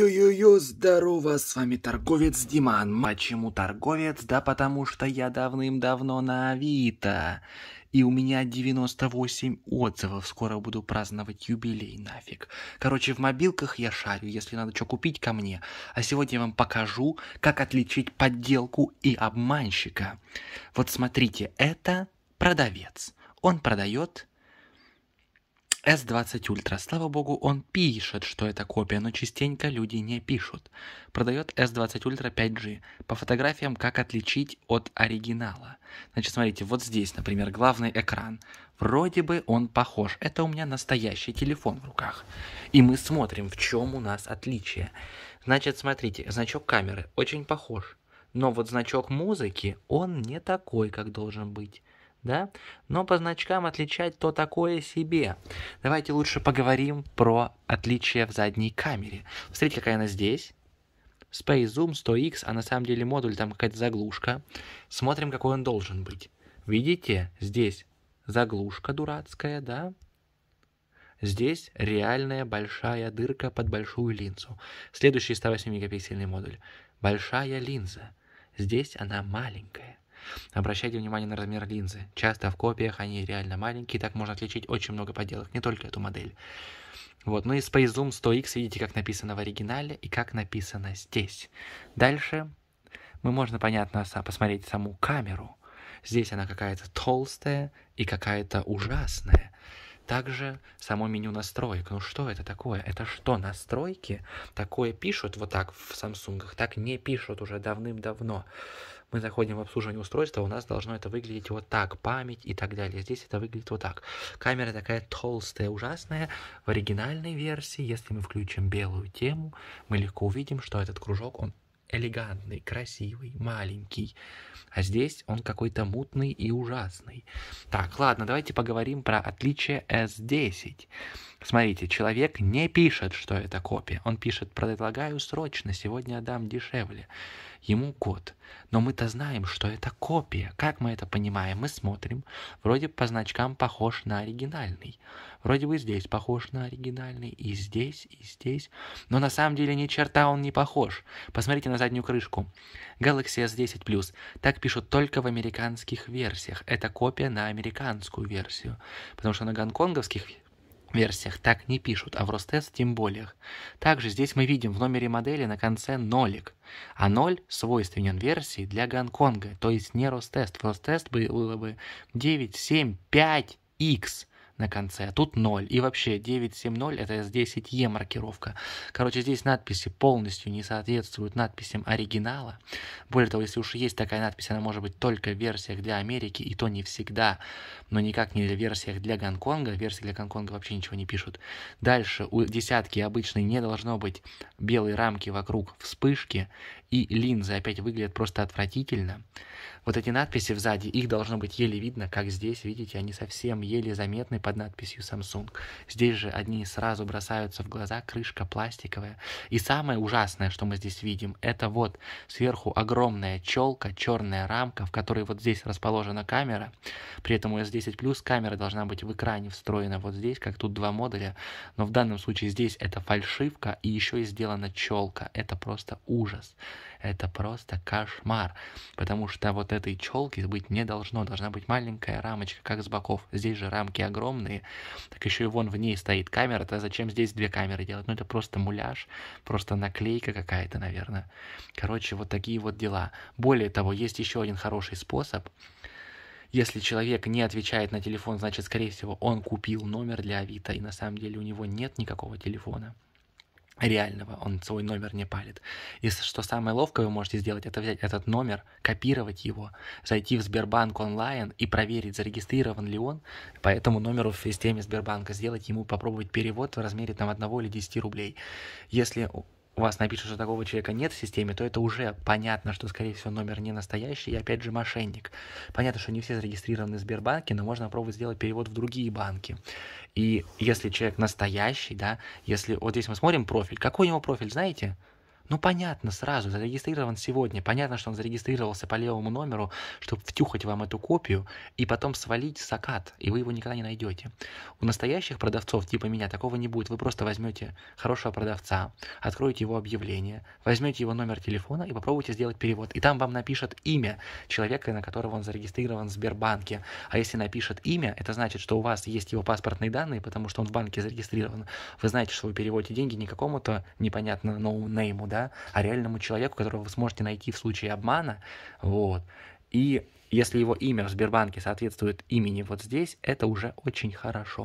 Ю-ю-ю, здорово, с вами торговец Диман. Почему торговец? Да потому что я давным-давно на Авито. И у меня 98 отзывов, скоро буду праздновать юбилей нафиг. Короче, в мобилках я шарю, если надо что купить ко мне. А сегодня я вам покажу, как отличить подделку и обманщика. Вот смотрите, это продавец. Он продает S20 Ultra, слава богу, он пишет, что это копия, но частенько люди не пишут. Продает S20 Ultra 5G. По фотографиям, как отличить от оригинала. Значит, смотрите, вот здесь, например, главный экран. Вроде бы он похож. Это у меня настоящий телефон в руках. И мы смотрим, в чем у нас отличие. Значит, смотрите, значок камеры очень похож. Но вот значок музыки, он не такой, как должен быть да? Но по значкам отличать то такое себе. Давайте лучше поговорим про отличия в задней камере. Смотрите, какая она здесь. Space Zoom 100X, а на самом деле модуль там какая-то заглушка. Смотрим, какой он должен быть. Видите, здесь заглушка дурацкая, да? Здесь реальная большая дырка под большую линзу. Следующий 108 мегапиксельный модуль. Большая линза. Здесь она маленькая. Обращайте внимание на размер линзы. Часто в копиях они реально маленькие, так можно отличить очень много поделок, не только эту модель. Вот, ну и Space Zoom 100X, видите, как написано в оригинале и как написано здесь. Дальше мы можно, понятно, посмотреть саму камеру. Здесь она какая-то толстая и какая-то ужасная. Также само меню настроек. Ну что это такое? Это что, настройки? Такое пишут вот так в Самсунгах, так не пишут уже давным-давно мы заходим в обслуживание устройства, у нас должно это выглядеть вот так, память и так далее. Здесь это выглядит вот так. Камера такая толстая, ужасная. В оригинальной версии, если мы включим белую тему, мы легко увидим, что этот кружок, он элегантный, красивый, маленький. А здесь он какой-то мутный и ужасный. Так, ладно, давайте поговорим про отличие S10. Смотрите, человек не пишет, что это копия. Он пишет, предлагаю срочно, сегодня отдам дешевле ему год. Но мы-то знаем, что это копия. Как мы это понимаем? Мы смотрим. Вроде по значкам похож на оригинальный. Вроде бы здесь похож на оригинальный, и здесь, и здесь. Но на самом деле ни черта он не похож. Посмотрите на заднюю крышку. Galaxy S10 Plus. Так пишут только в американских версиях. Это копия на американскую версию. Потому что на гонконговских версиях так не пишут, а в Ростест тем более. Также здесь мы видим в номере модели на конце нолик, а ноль свойственен версии для Гонконга, то есть не Ростест. В Ростест было бы 9, 7, 5, X на конце, а тут 0. И вообще 970 это S10E маркировка. Короче, здесь надписи полностью не соответствуют надписям оригинала. Более того, если уж есть такая надпись, она может быть только в версиях для Америки, и то не всегда, но никак не в версиях для Гонконга. В версии для Гонконга вообще ничего не пишут. Дальше у десятки обычной не должно быть белой рамки вокруг вспышки, и линзы опять выглядят просто отвратительно. Вот эти надписи сзади, их должно быть еле видно, как здесь, видите, они совсем еле заметны, под надписью Samsung. Здесь же одни сразу бросаются в глаза, крышка пластиковая. И самое ужасное, что мы здесь видим, это вот сверху огромная челка, черная рамка, в которой вот здесь расположена камера. При этом у S10 Plus камера должна быть в экране встроена вот здесь, как тут два модуля. Но в данном случае здесь это фальшивка и еще и сделана челка. Это просто ужас. Это просто кошмар. Потому что вот этой челки быть не должно. Должна быть маленькая рамочка, как с боков. Здесь же рамки огромные огромные, так еще и вон в ней стоит камера, то зачем здесь две камеры делать? Ну это просто муляж, просто наклейка какая-то, наверное. Короче, вот такие вот дела. Более того, есть еще один хороший способ. Если человек не отвечает на телефон, значит, скорее всего, он купил номер для Авито, и на самом деле у него нет никакого телефона реального, он свой номер не палит. И что самое ловкое вы можете сделать, это взять этот номер, копировать его, зайти в Сбербанк онлайн и проверить, зарегистрирован ли он по этому номеру в системе Сбербанка, сделать ему попробовать перевод в размере там 1 или 10 рублей. Если у вас напишут, что такого человека нет в системе, то это уже понятно, что, скорее всего, номер не настоящий и, опять же, мошенник. Понятно, что не все зарегистрированы в Сбербанке, но можно попробовать сделать перевод в другие банки. И если человек настоящий, да, если вот здесь мы смотрим профиль, какой у него профиль, знаете? Ну, понятно сразу, зарегистрирован сегодня. Понятно, что он зарегистрировался по левому номеру, чтобы втюхать вам эту копию и потом свалить закат, и вы его никогда не найдете. У настоящих продавцов, типа меня, такого не будет. Вы просто возьмете хорошего продавца, откроете его объявление, возьмете его номер телефона и попробуйте сделать перевод. И там вам напишет имя человека, на которого он зарегистрирован в Сбербанке. А если напишет имя, это значит, что у вас есть его паспортные данные, потому что он в банке зарегистрирован. Вы знаете, что вы переводите деньги не какому-то непонятно ноунейму, no да, а реальному человеку, которого вы сможете найти в случае обмана, вот. И если его имя в Сбербанке соответствует имени вот здесь, это уже очень хорошо.